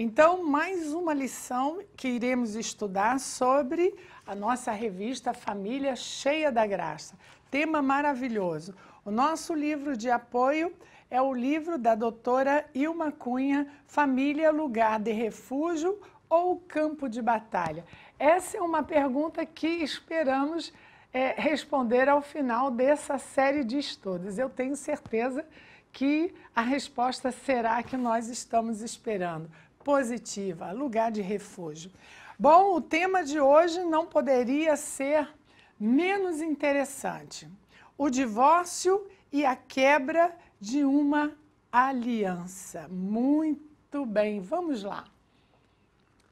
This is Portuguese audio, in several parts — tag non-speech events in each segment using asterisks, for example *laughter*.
Então, mais uma lição que iremos estudar sobre a nossa revista Família Cheia da Graça. Tema maravilhoso. O nosso livro de apoio é o livro da doutora Ilma Cunha, Família, Lugar de Refúgio ou Campo de Batalha? Essa é uma pergunta que esperamos é, responder ao final dessa série de estudos. Eu tenho certeza que a resposta será que nós estamos esperando positiva, lugar de refúgio. Bom, o tema de hoje não poderia ser menos interessante: o divórcio e a quebra de uma aliança. Muito bem, vamos lá.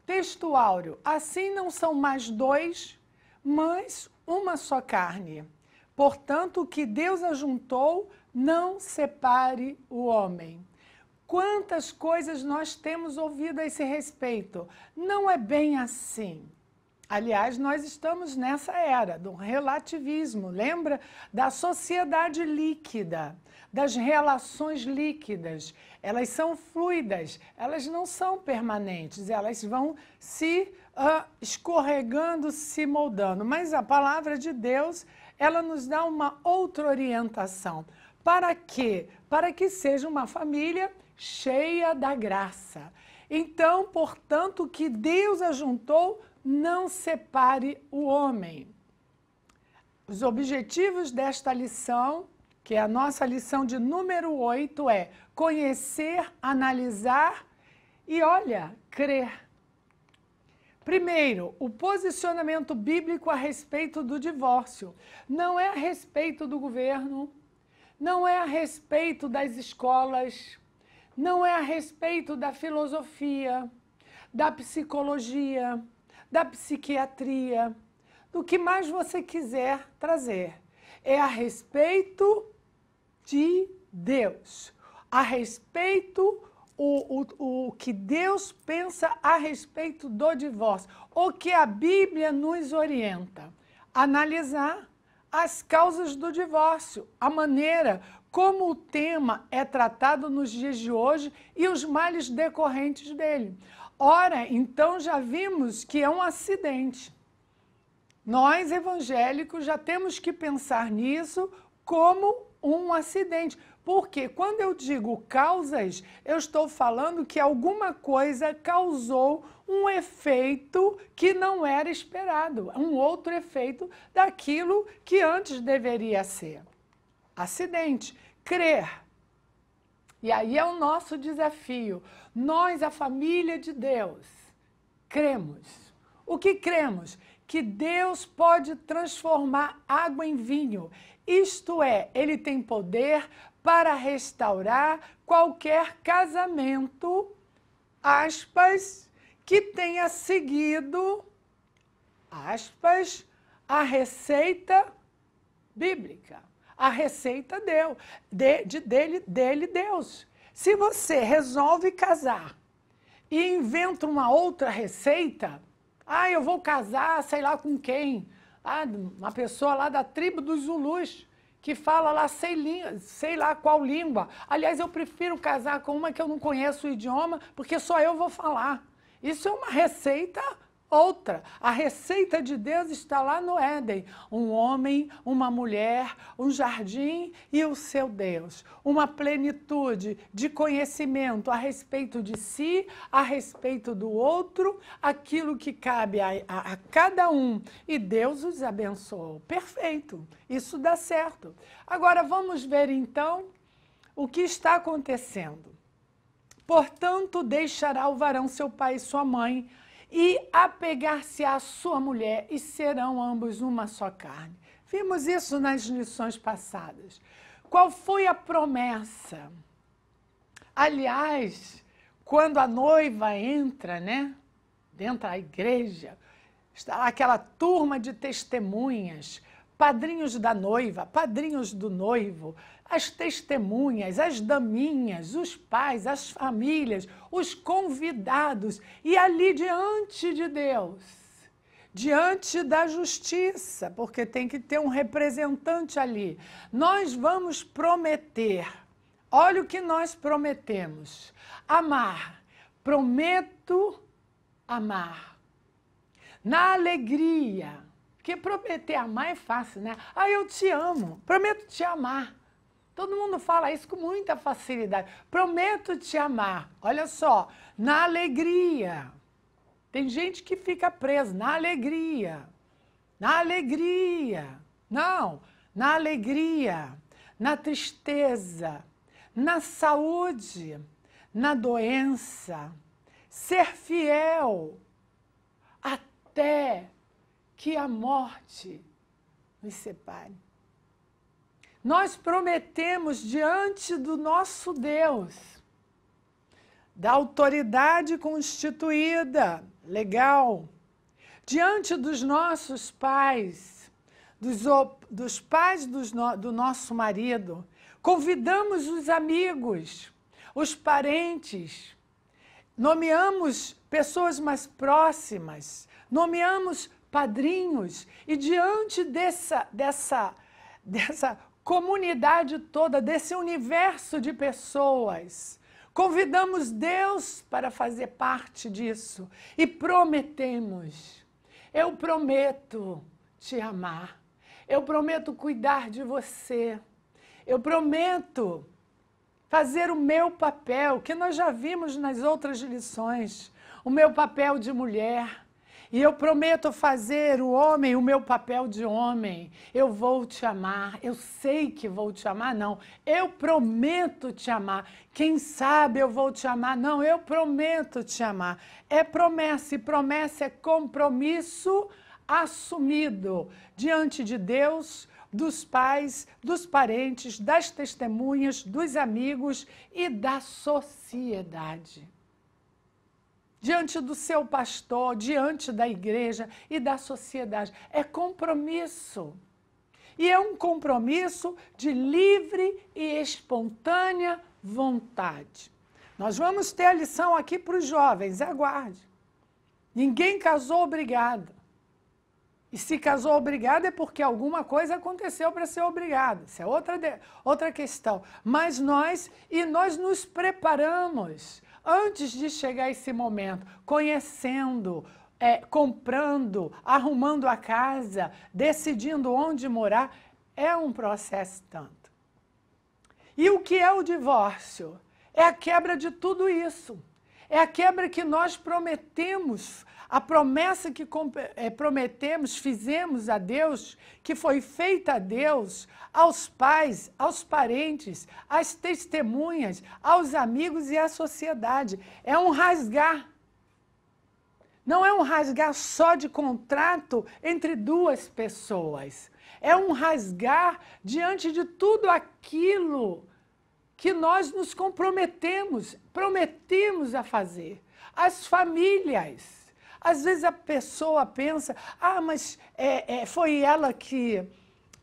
Texto áureo: assim não são mais dois, mas uma só carne. Portanto, o que Deus ajuntou, não separe o homem. Quantas coisas nós temos ouvido a esse respeito? Não é bem assim. Aliás, nós estamos nessa era do relativismo, lembra? Da sociedade líquida, das relações líquidas. Elas são fluidas, elas não são permanentes, elas vão se uh, escorregando, se moldando. Mas a palavra de Deus, ela nos dá uma outra orientação. Para quê? Para que seja uma família cheia da graça. Então, portanto, o que Deus ajuntou, não separe o homem. Os objetivos desta lição, que é a nossa lição de número 8, é conhecer, analisar e, olha, crer. Primeiro, o posicionamento bíblico a respeito do divórcio. Não é a respeito do governo, não é a respeito das escolas, não é a respeito da filosofia, da psicologia, da psiquiatria, do que mais você quiser trazer. É a respeito de Deus, a respeito o, o, o que Deus pensa a respeito do divórcio, o que a Bíblia nos orienta. Analisar as causas do divórcio, a maneira como o tema é tratado nos dias de hoje e os males decorrentes dele. Ora, então já vimos que é um acidente. Nós evangélicos já temos que pensar nisso como um acidente, porque quando eu digo causas, eu estou falando que alguma coisa causou um efeito que não era esperado, um outro efeito daquilo que antes deveria ser acidente. Crer. E aí é o nosso desafio. Nós, a família de Deus, cremos. O que cremos? Que Deus pode transformar água em vinho. Isto é, ele tem poder para restaurar qualquer casamento, aspas, que tenha seguido, aspas, a receita bíblica a receita deu, de, de, dele, dele Deus. Se você resolve casar e inventa uma outra receita, ah, eu vou casar, sei lá com quem, ah, uma pessoa lá da tribo dos Zulus que fala lá sei, sei, lá qual língua. Aliás, eu prefiro casar com uma que eu não conheço o idioma, porque só eu vou falar. Isso é uma receita Outra, a receita de Deus está lá no Éden: um homem, uma mulher, um jardim e o seu Deus. Uma plenitude de conhecimento a respeito de si, a respeito do outro, aquilo que cabe a, a, a cada um. E Deus os abençoou. Perfeito, isso dá certo. Agora vamos ver então o que está acontecendo. Portanto, deixará o varão seu pai e sua mãe e apegar-se à sua mulher, e serão ambos uma só carne. Vimos isso nas lições passadas. Qual foi a promessa? Aliás, quando a noiva entra, né, dentro da igreja, está aquela turma de testemunhas, padrinhos da noiva, padrinhos do noivo, as testemunhas, as daminhas, os pais, as famílias, os convidados, e ali diante de Deus, diante da justiça, porque tem que ter um representante ali, nós vamos prometer. Olha o que nós prometemos: amar. Prometo amar. Na alegria. Porque prometer amar é fácil, né? Ah, eu te amo. Prometo te amar. Todo mundo fala isso com muita facilidade. Prometo te amar. Olha só, na alegria. Tem gente que fica presa na alegria. Na alegria. Não, na alegria, na tristeza, na saúde, na doença. Ser fiel até que a morte nos separe. Nós prometemos diante do nosso Deus, da autoridade constituída, legal, diante dos nossos pais, dos, dos pais dos no, do nosso marido, convidamos os amigos, os parentes, nomeamos pessoas mais próximas, nomeamos padrinhos e diante dessa, dessa, *laughs* dessa comunidade toda, desse universo de pessoas. Convidamos Deus para fazer parte disso e prometemos: eu prometo te amar, eu prometo cuidar de você, eu prometo fazer o meu papel, que nós já vimos nas outras lições, o meu papel de mulher e eu prometo fazer o homem, o meu papel de homem. Eu vou te amar. Eu sei que vou te amar, não. Eu prometo te amar. Quem sabe eu vou te amar? Não, eu prometo te amar. É promessa, e promessa é compromisso assumido diante de Deus, dos pais, dos parentes, das testemunhas, dos amigos e da sociedade diante do seu pastor, diante da igreja e da sociedade. É compromisso. E é um compromisso de livre e espontânea vontade. Nós vamos ter a lição aqui para os jovens, aguarde. Ninguém casou obrigado. E se casou obrigado é porque alguma coisa aconteceu para ser obrigado. Isso é outra, outra questão. Mas nós, e nós nos preparamos antes de chegar esse momento, conhecendo, é, comprando, arrumando a casa, decidindo onde morar, é um processo tanto. E o que é o divórcio? É a quebra de tudo isso. É a quebra que nós prometemos, a promessa que eh, prometemos, fizemos a Deus, que foi feita a Deus, aos pais, aos parentes, às testemunhas, aos amigos e à sociedade. É um rasgar. Não é um rasgar só de contrato entre duas pessoas. É um rasgar diante de tudo aquilo que nós nos comprometemos, prometemos a fazer. As famílias. Às vezes a pessoa pensa, ah, mas é, é, foi ela que,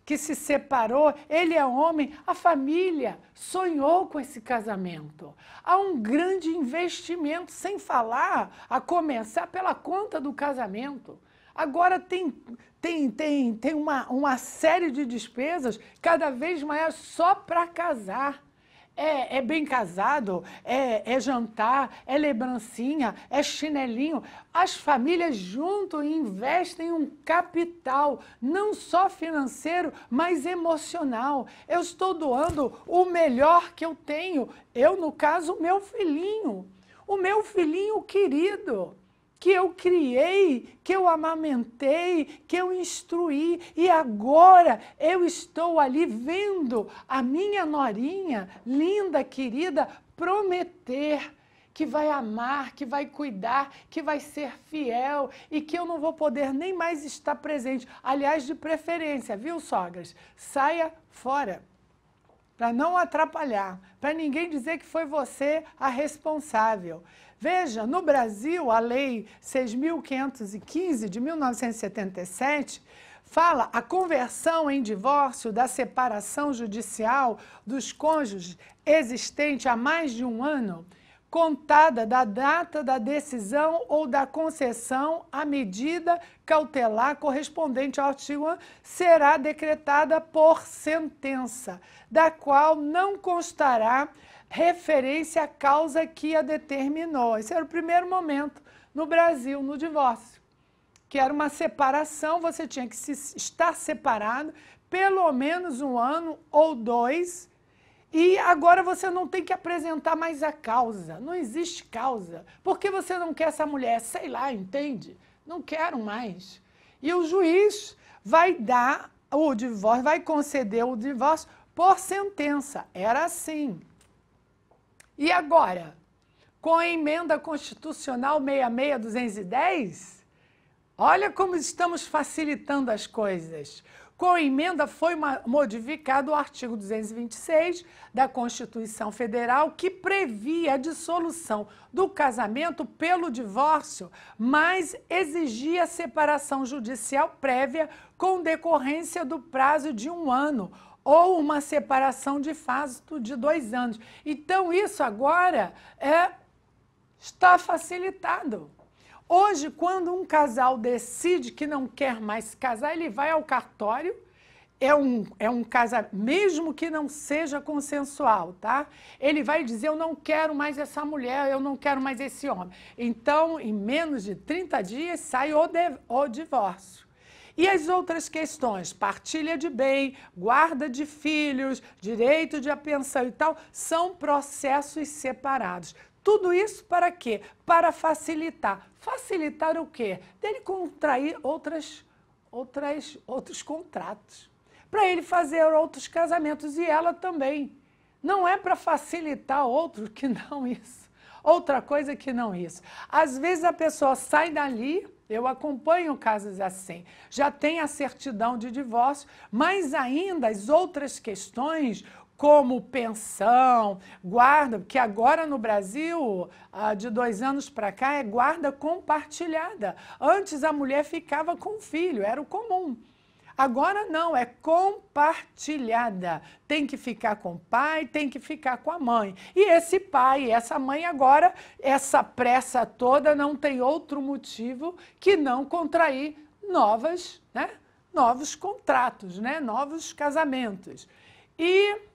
que se separou, ele é homem. A família sonhou com esse casamento. Há um grande investimento, sem falar, a começar pela conta do casamento. Agora tem, tem, tem, tem uma, uma série de despesas cada vez maior só para casar. É, é bem casado, é, é jantar, é lembrancinha, é chinelinho. As famílias junto investem um capital, não só financeiro, mas emocional. Eu estou doando o melhor que eu tenho. Eu, no caso, o meu filhinho, o meu filhinho querido que eu criei, que eu amamentei, que eu instruí e agora eu estou ali vendo a minha norinha, linda, querida, prometer que vai amar, que vai cuidar, que vai ser fiel e que eu não vou poder nem mais estar presente. Aliás, de preferência, viu, sogras? Saia fora. Para não atrapalhar, para ninguém dizer que foi você a responsável. Veja, no Brasil, a Lei 6.515 de 1977 fala a conversão em divórcio da separação judicial dos cônjuges existente há mais de um ano contada da data da decisão ou da concessão, a medida cautelar correspondente ao artigo 1 será decretada por sentença, da qual não constará referência à causa que a determinou. Esse era o primeiro momento no Brasil, no divórcio, que era uma separação, você tinha que se, estar separado pelo menos um ano ou dois e agora você não tem que apresentar mais a causa. Não existe causa. Por que você não quer essa mulher? Sei lá, entende? Não quero mais. E o juiz vai dar o divórcio, vai conceder o divórcio por sentença. Era assim. E agora, com a emenda constitucional 66210, olha como estamos facilitando as coisas. Com a emenda foi modificado o artigo 226 da Constituição Federal, que previa a dissolução do casamento pelo divórcio, mas exigia separação judicial prévia com decorrência do prazo de um ano ou uma separação de fato de dois anos. Então, isso agora é, está facilitado. Hoje, quando um casal decide que não quer mais casar, ele vai ao cartório. É um, é um casamento, mesmo que não seja consensual, tá? Ele vai dizer: Eu não quero mais essa mulher, eu não quero mais esse homem. Então, em menos de 30 dias, sai o, de, o divórcio. E as outras questões, partilha de bem, guarda de filhos, direito de pensão e tal, são processos separados. Tudo isso para quê? Para facilitar. Facilitar o quê? Dele contrair outras, outras, outros contratos. Para ele fazer outros casamentos e ela também. Não é para facilitar outro que não isso. Outra coisa que não isso. Às vezes a pessoa sai dali, eu acompanho casos assim, já tem a certidão de divórcio, mas ainda as outras questões, como pensão, guarda, que agora no Brasil, ah, de dois anos para cá, é guarda compartilhada. Antes a mulher ficava com o filho, era o comum. Agora não, é compartilhada. Tem que ficar com o pai, tem que ficar com a mãe. E esse pai, essa mãe agora, essa pressa toda não tem outro motivo que não contrair novas, né? Novos contratos, né? Novos casamentos. E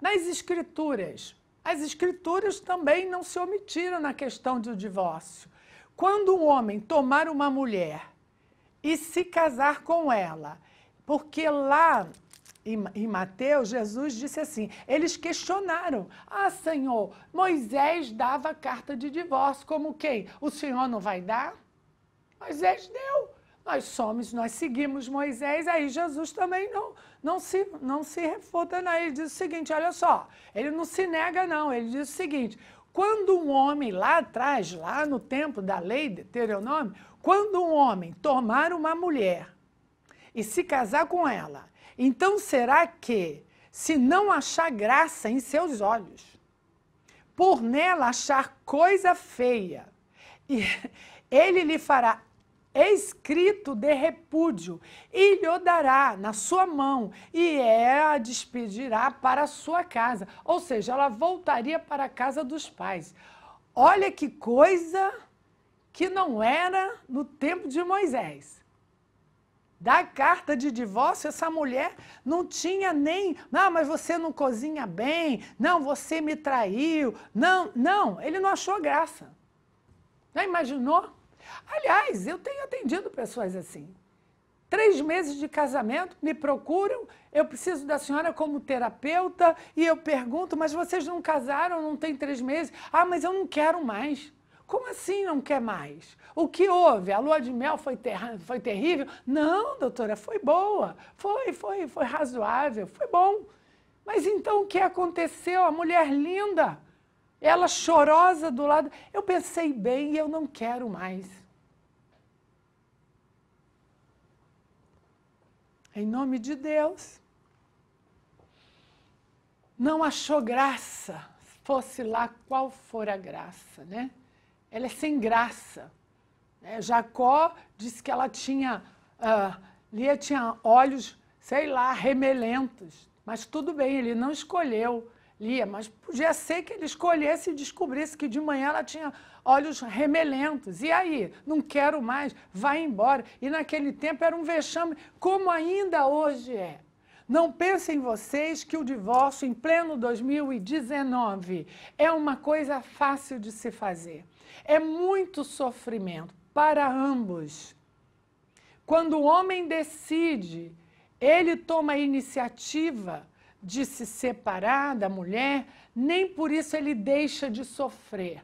nas escrituras. As escrituras também não se omitiram na questão do divórcio. Quando um homem tomar uma mulher e se casar com ela, porque lá em, Mateus, Jesus disse assim: eles questionaram, ah, Senhor, Moisés dava carta de divórcio, como quem? O Senhor não vai dar? Moisés deu. Nós somos, nós seguimos Moisés, aí Jesus também não, não se, não se refuta, não. Ele diz o seguinte: olha só, ele não se nega, não. Ele diz o seguinte: quando um homem lá atrás, lá no tempo da lei de Deuteronômio, quando um homem tomar uma mulher e se casar com ela, então será que, se não achar graça em seus olhos, por nela achar coisa feia, *laughs* ele lhe fará é escrito de repúdio, e lhe dará na sua mão, e é a despedirá para a sua casa. Ou seja, ela voltaria para a casa dos pais. Olha que coisa que não era no tempo de Moisés. Da carta de divórcio, essa mulher não tinha nem, não, ah, mas você não cozinha bem, não, você me traiu, não, não, ele não achou graça. Já imaginou? Aliás, eu tenho atendido pessoas assim. Três meses de casamento, me procuram, eu preciso da senhora como terapeuta e eu pergunto, mas vocês não casaram, não tem três meses? Ah, mas eu não quero mais. Como assim não quer mais? O que houve? A lua de mel foi, ter... foi terrível? Não, doutora, foi boa. Foi, foi, foi razoável, foi bom. Mas então o que aconteceu? A mulher linda ela chorosa do lado. Eu pensei bem e eu não quero mais. Em nome de Deus. Não achou graça, fosse lá qual for a graça, né? Ela é sem graça. Né? Jacó disse que ela tinha, uh, Lia tinha olhos, sei lá, remelentos. Mas tudo bem, ele não escolheu lia, mas podia ser que ele escolhesse e descobrisse que de manhã ela tinha olhos remelentos. E aí? Não quero mais, vai embora. E naquele tempo era um vexame, como ainda hoje é. Não pensem vocês que o divórcio em pleno 2019 é uma coisa fácil de se fazer. É muito sofrimento para ambos. Quando o homem decide, ele toma a iniciativa de se separar da mulher, nem por isso ele deixa de sofrer.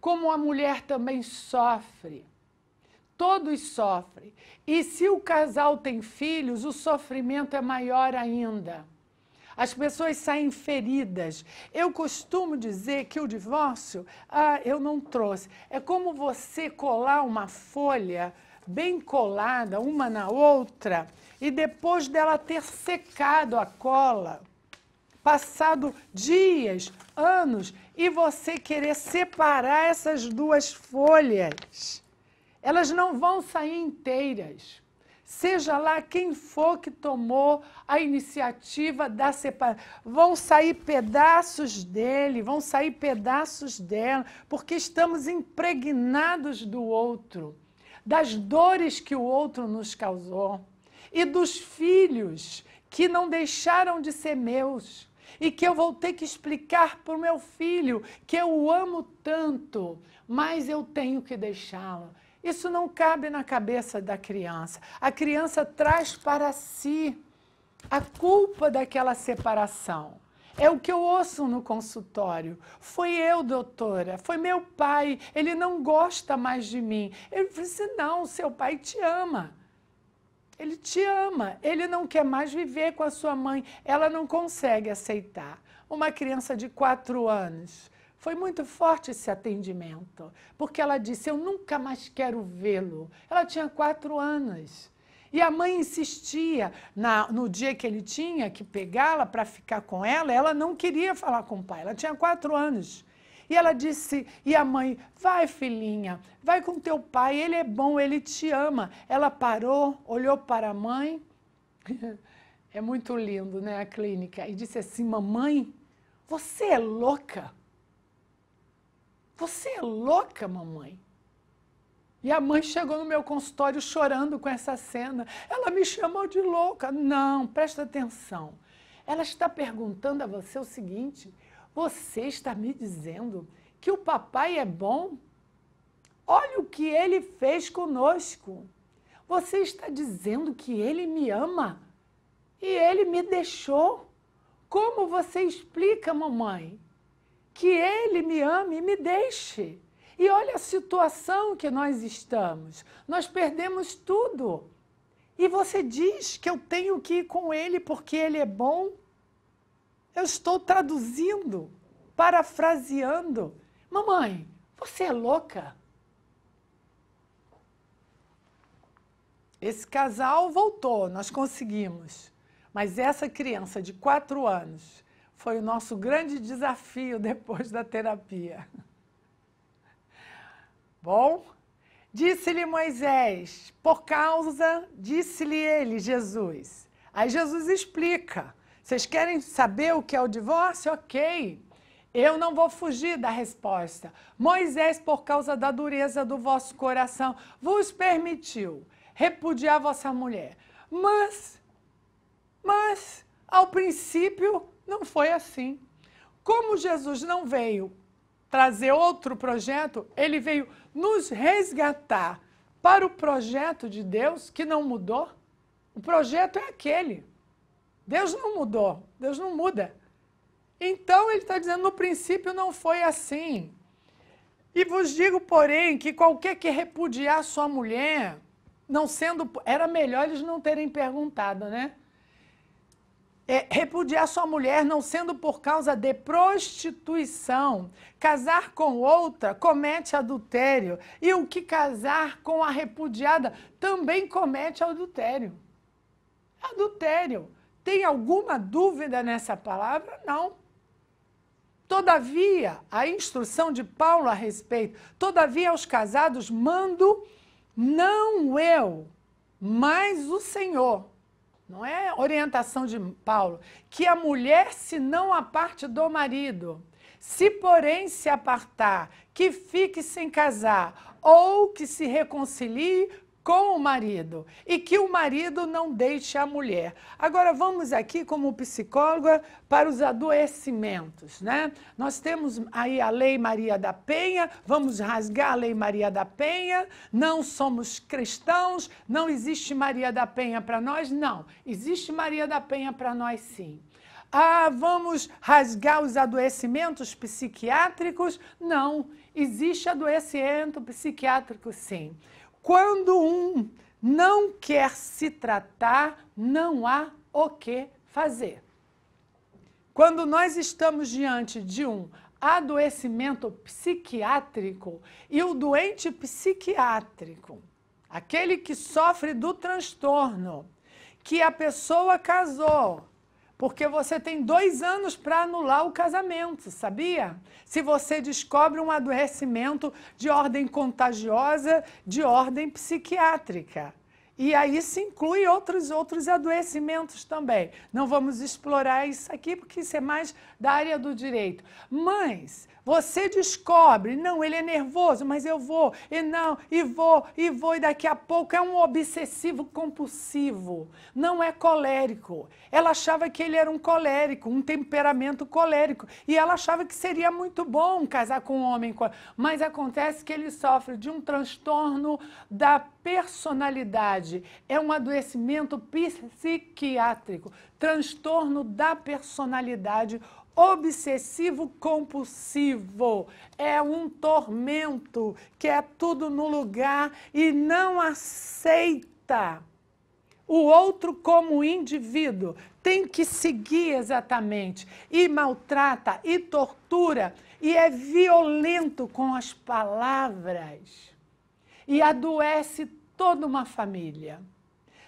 Como a mulher também sofre. Todos sofrem. E se o casal tem filhos, o sofrimento é maior ainda. As pessoas saem feridas. Eu costumo dizer que o divórcio, ah, eu não trouxe. É como você colar uma folha bem colada uma na outra e depois dela ter secado a cola, passado dias, anos e você querer separar essas duas folhas, elas não vão sair inteiras. Seja lá quem for que tomou a iniciativa da separação, vão sair pedaços dele, vão sair pedaços dela, porque estamos impregnados do outro das dores que o outro nos causou e dos filhos que não deixaram de ser meus e que eu vou ter que explicar para o meu filho que eu o amo tanto, mas eu tenho que deixá-lo. Isso não cabe na cabeça da criança. A criança traz para si a culpa daquela separação. É o que eu ouço no consultório. Foi eu, doutora, foi meu pai, ele não gosta mais de mim. Ele disse: assim, não, seu pai te ama. Ele te ama, ele não quer mais viver com a sua mãe, ela não consegue aceitar. Uma criança de quatro anos. Foi muito forte esse atendimento, porque ela disse: Eu nunca mais quero vê-lo. Ela tinha quatro anos. E a mãe insistia na, no dia que ele tinha que pegá-la para ficar com ela, ela não queria falar com o pai, ela tinha quatro anos. E ela disse, e a mãe, vai filhinha, vai com teu pai, ele é bom, ele te ama. Ela parou, olhou para a mãe, *laughs* é muito lindo, né, a clínica, e disse assim, mamãe, você é louca? Você é louca, mamãe? E a mãe chegou no meu consultório chorando com essa cena. Ela me chamou de louca. Não, presta atenção. Ela está perguntando a você o seguinte: você está me dizendo que o papai é bom? Olha o que ele fez conosco. Você está dizendo que ele me ama? E ele me deixou? Como você explica, mamãe, que ele me ame e me deixe? E olha a situação que nós estamos. Nós perdemos tudo. E você diz que eu tenho que ir com ele porque ele é bom? Eu estou traduzindo, parafraseando. Mamãe, você é louca? Esse casal voltou, nós conseguimos. Mas essa criança de quatro anos foi o nosso grande desafio depois da terapia. Bom, disse-lhe Moisés, por causa, disse-lhe ele, Jesus. Aí Jesus explica. Vocês querem saber o que é o divórcio? Ok. Eu não vou fugir da resposta. Moisés, por causa da dureza do vosso coração, vos permitiu repudiar vossa mulher. Mas, mas, ao princípio, não foi assim. Como Jesus não veio trazer outro projeto, ele veio nos resgatar para o projeto de Deus que não mudou. O projeto é aquele. Deus não mudou, Deus não muda. Então ele está dizendo: no princípio não foi assim. E vos digo, porém, que qualquer que repudiar sua mulher, não sendo. Era melhor eles não terem perguntado, né? é, repudiar sua mulher não sendo por causa de prostituição. Casar com outra comete adultério. E o que casar com a repudiada também comete adultério. Adultério. Tem alguma dúvida nessa palavra? Não. Todavia, a instrução de Paulo a respeito, todavia aos casados mando não eu, mas o Senhor não é orientação de Paulo, que a mulher se não a parte do marido, se porém se apartar, que fique sem casar, ou que se reconcilie com o marido e que o marido não deixe a mulher. Agora vamos aqui como psicóloga para os adoecimentos, né? Nós temos aí a Lei Maria da Penha, vamos rasgar a Lei Maria da Penha, não somos cristãos, não existe Maria da Penha para nós? Não, existe Maria da Penha para nós sim. Ah, vamos rasgar os adoecimentos psiquiátricos? Não, existe adoecimento psiquiátrico sim. Quando um não quer se tratar, não há o que fazer. Quando nós estamos diante de um adoecimento psiquiátrico e o doente psiquiátrico, aquele que sofre do transtorno, que a pessoa casou, porque você tem dois anos para anular o casamento, sabia? Se você descobre um adoecimento de ordem contagiosa, de ordem psiquiátrica. E aí se inclui outros, outros adoecimentos também. Não vamos explorar isso aqui, porque isso é mais da área do direito. Mas você descobre, não, ele é nervoso, mas eu vou, e não, e vou, e vou, e daqui a pouco é um obsessivo compulsivo, não é colérico. Ela achava que ele era um colérico, um temperamento colérico, e ela achava que seria muito bom casar com um homem, mas acontece que ele sofre de um transtorno da personalidade, é um adoecimento psiquiátrico, transtorno da personalidade Obsessivo compulsivo é um tormento que é tudo no lugar e não aceita o outro como indivíduo. Tem que seguir exatamente e maltrata e tortura e é violento com as palavras e adoece toda uma família.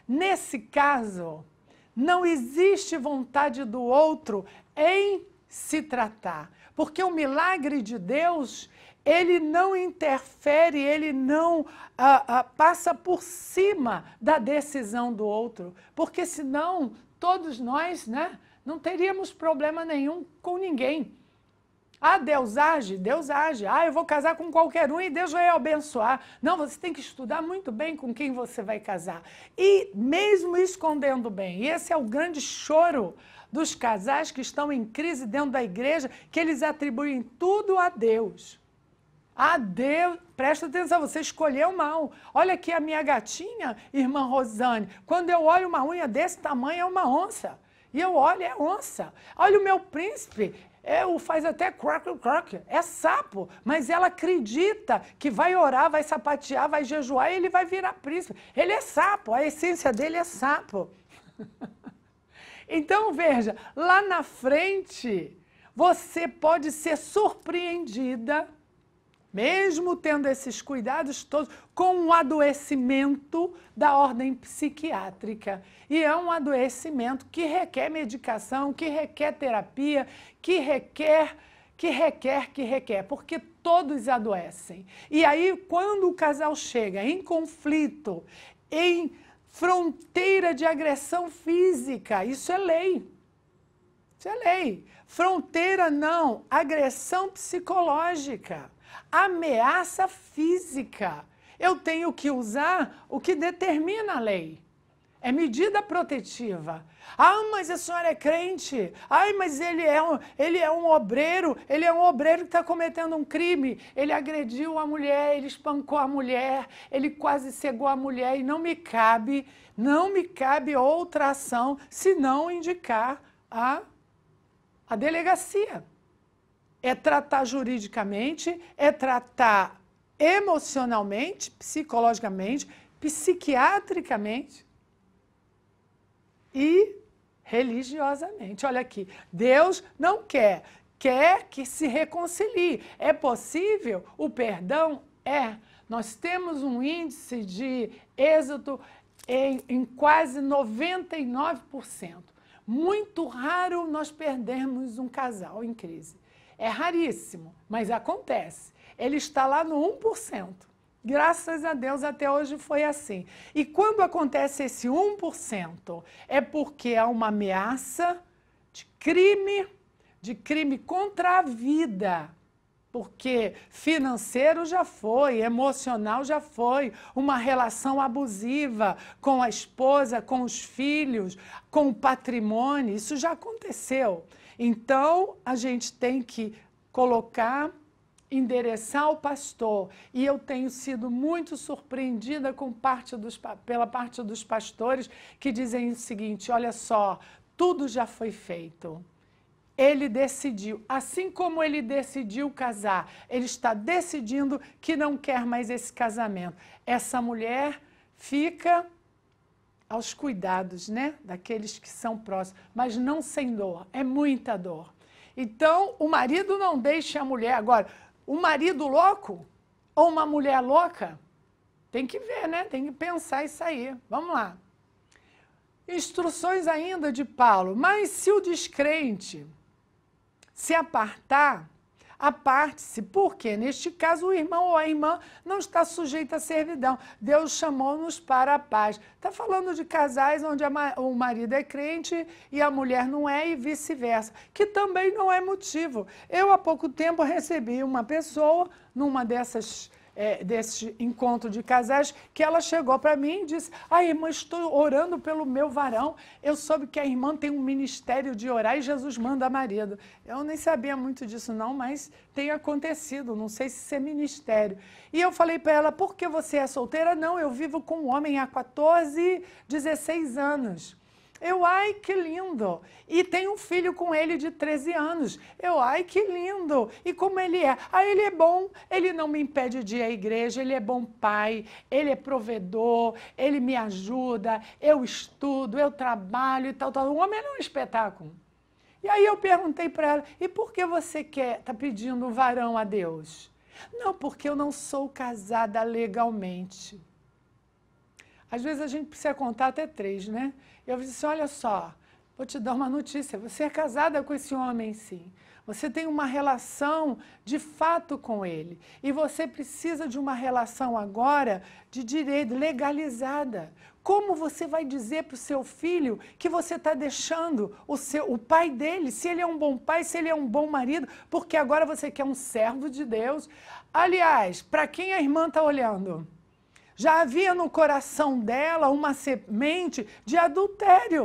Nesse caso, não existe vontade do outro em se tratar. Porque o milagre de Deus, ele não interfere, ele não ah, ah, passa por cima da decisão do outro. Porque senão todos nós né, não teríamos problema nenhum com ninguém. Ah, Deus age, Deus age. Ah, eu vou casar com qualquer um e Deus vai abençoar. Não, você tem que estudar muito bem com quem você vai casar. E mesmo escondendo bem, esse é o grande choro dos casais que estão em crise dentro da igreja, que eles atribuem tudo a Deus. A Deus, presta atenção, você escolheu mal. Olha aqui a minha gatinha, irmã Rosane. Quando eu olho uma unha desse tamanho, é uma onça. E eu olho, é onça. Olha o meu príncipe, é, o faz até croque, croque, é sapo, mas ela acredita que vai orar, vai sapatear, vai jejuar e ele vai virar príncipe. Ele é sapo, a essência dele é sapo. *laughs* Então veja, lá na frente você pode ser surpreendida, mesmo tendo esses cuidados todos, com um adoecimento da ordem psiquiátrica. E é um adoecimento que requer medicação, que requer terapia, que requer que requer, que requer, porque todos adoecem. E aí, quando o casal chega em conflito, em Fronteira de agressão física, isso é lei. Isso é lei. Fronteira não, agressão psicológica, ameaça física. Eu tenho que usar o que determina a lei. É medida protetiva. Ah, mas a senhora é crente. Ai, mas ele é um, ele é um obreiro. Ele é um obreiro que está cometendo um crime. Ele agrediu a mulher, ele espancou a mulher, ele quase cegou a mulher. E não me cabe, não me cabe outra ação senão indicar a, a delegacia. É tratar juridicamente, é tratar emocionalmente, psicologicamente, psiquiatricamente e religiosamente. Olha aqui, Deus não quer, quer que se reconcilie. É possível? O perdão é. Nós temos um índice de êxito em, em quase 99%. Muito raro nós perdermos um casal em crise. É raríssimo, mas acontece. Ele está lá no 1%. Graças a Deus até hoje foi assim. E quando acontece esse 1%, é porque há uma ameaça de crime, de crime contra a vida. Porque financeiro já foi, emocional já foi, uma relação abusiva com a esposa, com os filhos, com o patrimônio, isso já aconteceu. Então a gente tem que colocar endereçar o pastor. E eu tenho sido muito surpreendida com parte dos, pela parte dos pastores que dizem o seguinte: olha só, tudo já foi feito. Ele decidiu, assim como ele decidiu casar, ele está decidindo que não quer mais esse casamento. Essa mulher fica aos cuidados, né, daqueles que são próximos, mas não sem dor, é muita dor. Então, o marido não deixa a mulher agora um marido louco ou uma mulher louca? Tem que ver, né? Tem que pensar isso aí. Vamos lá. Instruções ainda de Paulo. Mas se o descrente se apartar, a parte-se, porque neste caso o irmão ou a irmã não está sujeito à servidão. Deus chamou-nos para a paz. Está falando de casais onde o marido é crente e a mulher não é e vice-versa, que também não é motivo. Eu há pouco tempo recebi uma pessoa numa dessas é, desse encontro de casais, que ela chegou para mim e disse: a irmã, estou orando pelo meu varão. Eu soube que a irmã tem um ministério de orar e Jesus manda marido. Eu nem sabia muito disso, não, mas tem acontecido, não sei se é ministério. E eu falei para ela: Por que você é solteira? Não, eu vivo com um homem há 14, 16 anos. Eu, ai, que lindo! E tem um filho com ele de 13 anos. Eu, ai, que lindo! E como ele é? Ah, ele é bom, ele não me impede de ir à igreja, ele é bom pai, ele é provedor, ele me ajuda, eu estudo, eu trabalho e tal, tal. O homem é um espetáculo. E aí eu perguntei para ela: e por que você quer tá pedindo um varão a Deus? Não, porque eu não sou casada legalmente. Às vezes a gente precisa contar até três, né? Eu disse: assim, Olha só, vou te dar uma notícia. Você é casada com esse homem, sim. Você tem uma relação de fato com ele. E você precisa de uma relação agora de direito, legalizada. Como você vai dizer para o seu filho que você está deixando o, seu, o pai dele, se ele é um bom pai, se ele é um bom marido, porque agora você quer um servo de Deus? Aliás, para quem a irmã está olhando? já havia no coração dela uma semente de adultério.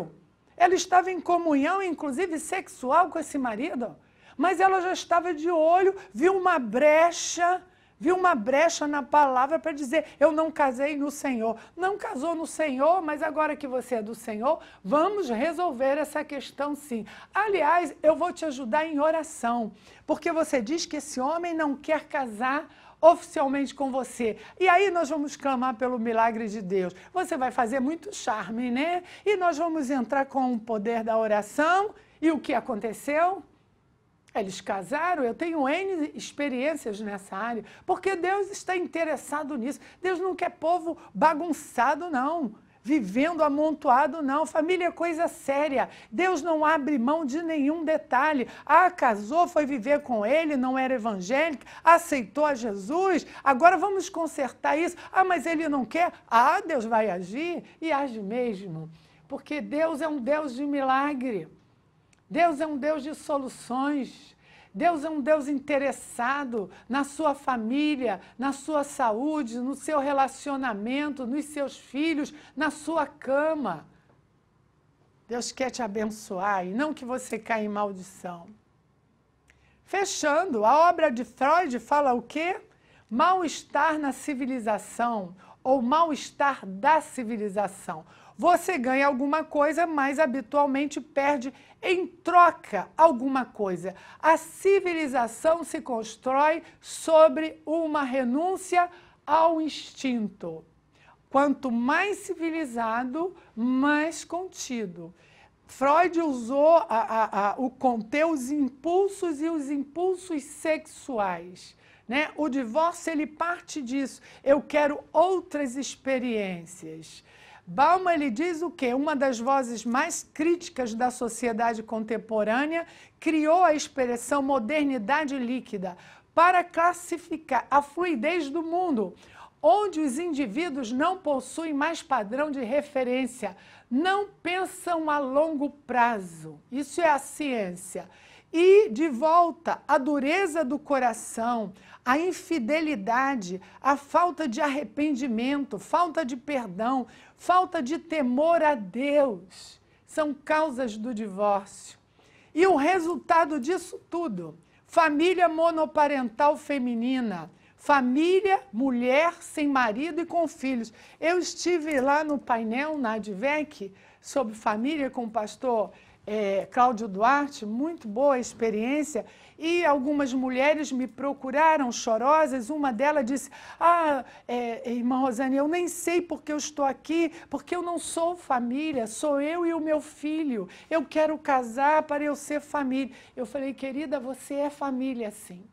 Ela estava em comunhão, inclusive sexual, com esse marido, mas ela já estava de olho, viu uma brecha, viu uma brecha na palavra para dizer: Eu não casei no Senhor. Não casou no Senhor, mas agora que você é do Senhor, vamos resolver essa questão sim. Aliás, eu vou te ajudar em oração, porque você diz que esse homem não quer casar oficialmente com você. E aí nós vamos clamar pelo milagre de Deus. Você vai fazer muito charme, né? E nós vamos entrar com o poder da oração. E o que aconteceu? Eles casaram, eu tenho N experiências nessa área, porque Deus está interessado nisso. Deus não quer povo bagunçado, não vivendo amontoado, não. Família é coisa séria. Deus não abre mão de nenhum detalhe. Ah, casou, foi viver com ele, não era evangélico, aceitou a Jesus. Agora vamos consertar isso. Ah, mas ele não quer? Ah, Deus vai agir e age mesmo. Porque Deus é um Deus de milagre. Deus é um Deus de soluções. Deus é um Deus interessado na sua família, na sua saúde, no seu relacionamento, nos seus filhos, na sua cama. Deus quer te abençoar e não que você caia em maldição. Fechando, a obra de Freud fala o quê? Mal-estar na civilização ou mal-estar da civilização. Você ganha alguma coisa, mas habitualmente perde em troca alguma coisa. A civilização se constrói sobre uma renúncia ao instinto. Quanto mais civilizado, mais contido. Freud usou a, a, a, o conter os impulsos e os impulsos sexuais. Né? O divórcio ele parte disso. Eu quero outras experiências. Balma ele diz o que Uma das vozes mais críticas da sociedade contemporânea criou a expressão modernidade líquida para classificar a fluidez do mundo, onde os indivíduos não possuem mais padrão de referência, não pensam a longo prazo. Isso é a ciência. E de volta, a dureza do coração, a infidelidade, a falta de arrependimento, falta de perdão, falta de temor a Deus são causas do divórcio. E o resultado disso tudo: família monoparental feminina, família, mulher sem marido e com filhos. Eu estive lá no painel na Advec sobre família com o pastor é, Cláudio Duarte, muito boa experiência. E algumas mulheres me procuraram chorosas. Uma delas disse: Ah, é, irmã Rosane, eu nem sei porque eu estou aqui, porque eu não sou família, sou eu e o meu filho. Eu quero casar para eu ser família. Eu falei: Querida, você é família, sim.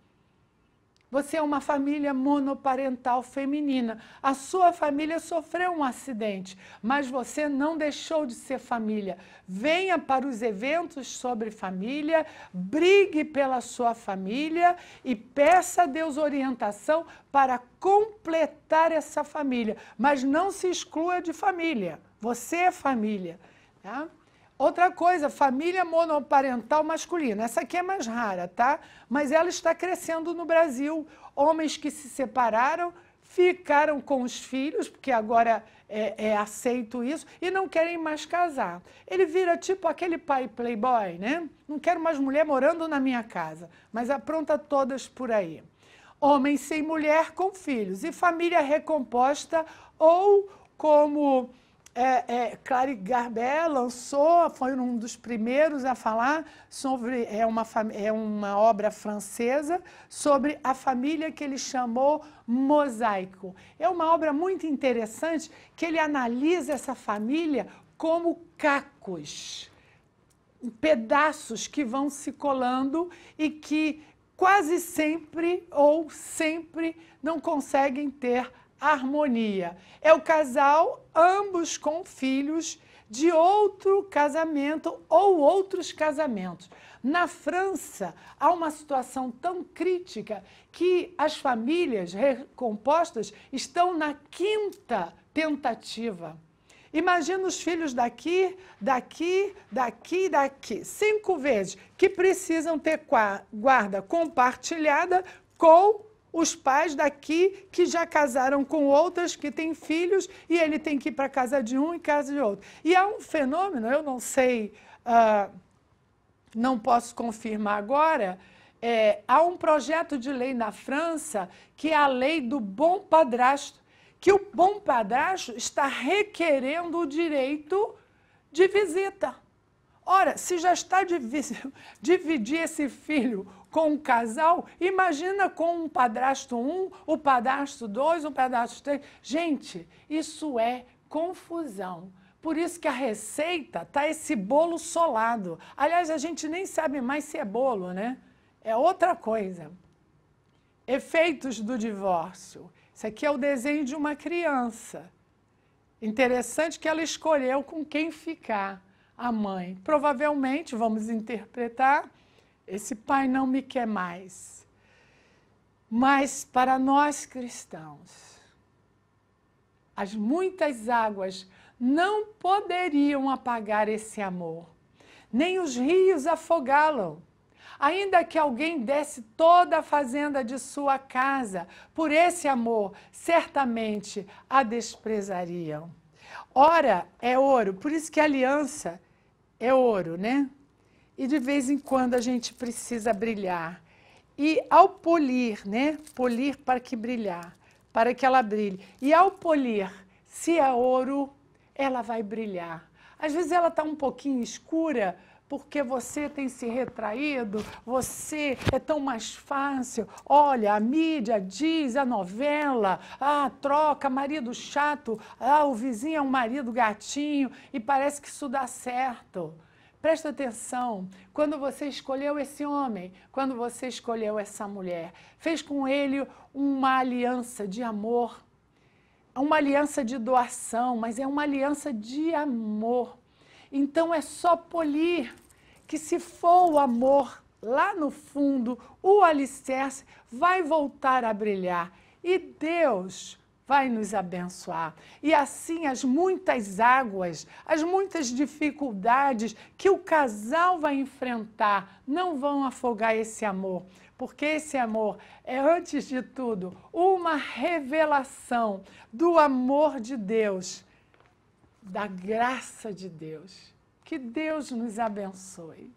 Você é uma família monoparental feminina. A sua família sofreu um acidente, mas você não deixou de ser família. Venha para os eventos sobre família, brigue pela sua família e peça a Deus orientação para completar essa família. Mas não se exclua de família. Você é família. Tá? Outra coisa, família monoparental masculina. Essa aqui é mais rara, tá? Mas ela está crescendo no Brasil. Homens que se separaram ficaram com os filhos, porque agora é, é, aceito isso, e não querem mais casar. Ele vira tipo aquele pai playboy, né? Não quero mais mulher morando na minha casa, mas apronta todas por aí. Homem sem mulher com filhos e família recomposta ou como é, é, Clary lançou, foi um dos primeiros a falar sobre é uma, é uma obra francesa sobre a família que ele chamou Mosaico. É uma obra muito interessante que ele analisa essa família como cacos, pedaços que vão se colando e que quase sempre ou sempre não conseguem ter harmonia. É o casal, ambos com filhos de outro casamento ou outros casamentos. Na França, há uma situação tão crítica que as famílias recompostas estão na quinta tentativa. Imagina os filhos daqui, daqui, daqui, daqui, cinco vezes, que precisam ter guarda compartilhada com os pais daqui que já casaram com outras, que têm filhos, e ele tem que ir para casa de um e casa de outro. E há é um fenômeno, eu não sei, uh, não posso confirmar agora, é, há um projeto de lei na França que é a lei do bom padrasto, que o bom padrasto está requerendo o direito de visita. Ora, se já está *laughs* dividir esse filho com um casal, imagina com um padrasto 1, o padrasto 2, o padrasto 3. Gente, isso é confusão. Por isso que a receita tá esse bolo solado. Aliás, a gente nem sabe mais se é bolo, né? É outra coisa. Efeitos do divórcio. Isso aqui é o desenho de uma criança. Interessante que ela escolheu com quem ficar. A mãe. Provavelmente, vamos interpretar, esse pai não me quer mais. Mas para nós cristãos, as muitas águas não poderiam apagar esse amor, nem os rios afogá-lo. Ainda que alguém desse toda a fazenda de sua casa, por esse amor, certamente a desprezariam. Ora é ouro, por isso que aliança é ouro, né? e de vez em quando a gente precisa brilhar. E ao polir, né? Polir para que brilhar, para que ela brilhe. E ao polir, se é ouro, ela vai brilhar. Às vezes ela está um pouquinho escura, porque você tem se retraído, você é tão mais fácil. Olha, a mídia diz, a novela, ah, troca, marido chato, ah, o vizinho é um marido gatinho, e parece que isso dá certo. Presta atenção, quando você escolheu esse homem, quando você escolheu essa mulher, fez com ele uma aliança de amor, uma aliança de doação, mas é uma aliança de amor. Então é só polir que se for o amor lá no fundo, o alicerce vai voltar a brilhar. E Deus, vai nos abençoar. E assim as muitas águas, as muitas dificuldades que o casal vai enfrentar não vão afogar esse amor, porque esse amor é antes de tudo uma revelação do amor de Deus, da graça de Deus. Que Deus nos abençoe.